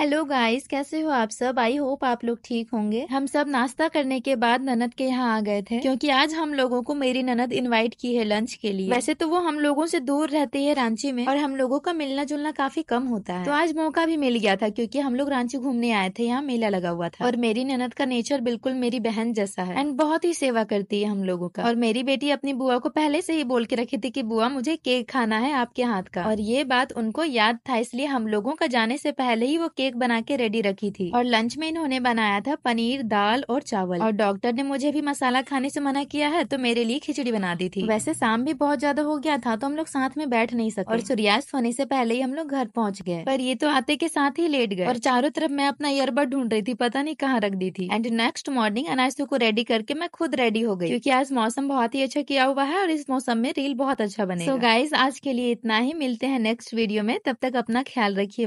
hello guys कैसे हो आप सब आई होप आप लोग ठीक होंगे हम सब नाश्ता करने के बाद ननद के यहाँ आ गए थे क्योंकि आज हम लोगों को मेरी ननद इनवाइट की है लंच के लिए वैसे तो वो हम लोगों से दूर रहती है रांची में और हम लोगों का मिलना जुलना काफी कम होता है तो आज मौका भी मिल गया था क्योंकि हम लोग रांची घूमने आए थे यहाँ मेला लगा हुआ था और मेरी ननद का नेचर बिल्कुल मेरी बहन जैसा है एंड बहुत ही सेवा करती है हम लोगों का और मेरी बेटी अपनी बुआ को पहले से ही बोल के रखी थी की बुआ मुझे केक खाना है आपके हाथ का और ये बात उनको याद था इसलिए हम लोगों का जाने से पहले ही वो केक केक बना के रेडी रखी थी और लंच में इन्होंने बनाया था पनीर दाल और चावल और डॉक्टर ने मुझे भी मसाला खाने से मना किया है तो मेरे लिए खिचड़ी बना दी थी वैसे शाम भी बहुत ज्यादा हो गया था तो हम लोग साथ में बैठ नहीं सकते और सूर्यास्त होने से पहले ही हम लोग घर पहुंच गए पर ये तो आते के साथ ही लेट गए और चारों तरफ मैं अपना ईयरबड ढूंढ रही थी पता नहीं कहाँ रख दी थी एंड नेक्स्ट मॉर्निंग अनाजू को रेडी करके मैं खुद रेडी हो गई क्योंकि आज मौसम बहुत ही अच्छा किया हुआ है और इस मौसम में रील बहुत अच्छा बने सो गाइज आज के लिए इतना ही मिलते हैं नेक्स्ट वीडियो में तब तक अपना ख्याल रखिए